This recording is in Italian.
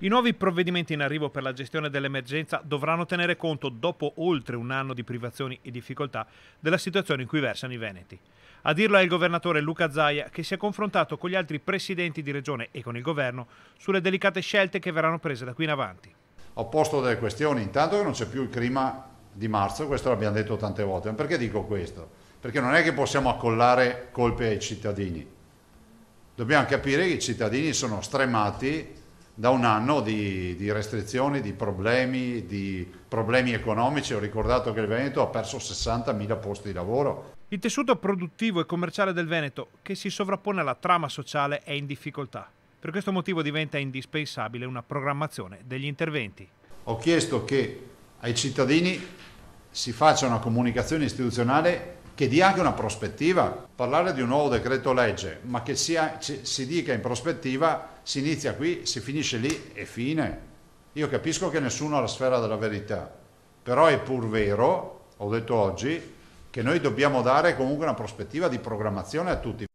I nuovi provvedimenti in arrivo per la gestione dell'emergenza dovranno tenere conto, dopo oltre un anno di privazioni e difficoltà, della situazione in cui versano i Veneti. A dirlo è il governatore Luca Zaia, che si è confrontato con gli altri presidenti di regione e con il governo sulle delicate scelte che verranno prese da qui in avanti. Ho posto delle questioni, intanto che non c'è più il clima di marzo, questo l'abbiamo detto tante volte. Ma perché dico questo? Perché non è che possiamo accollare colpe ai cittadini. Dobbiamo capire che i cittadini sono stremati da un anno di, di restrizioni, di problemi, di problemi economici. Ho ricordato che il Veneto ha perso 60.000 posti di lavoro. Il tessuto produttivo e commerciale del Veneto, che si sovrappone alla trama sociale, è in difficoltà. Per questo motivo diventa indispensabile una programmazione degli interventi. Ho chiesto che ai cittadini si faccia una comunicazione istituzionale che dia anche una prospettiva. Parlare di un nuovo decreto legge, ma che sia, ci, si dica in prospettiva si inizia qui, si finisce lì e fine. Io capisco che nessuno ha la sfera della verità, però è pur vero, ho detto oggi, che noi dobbiamo dare comunque una prospettiva di programmazione a tutti.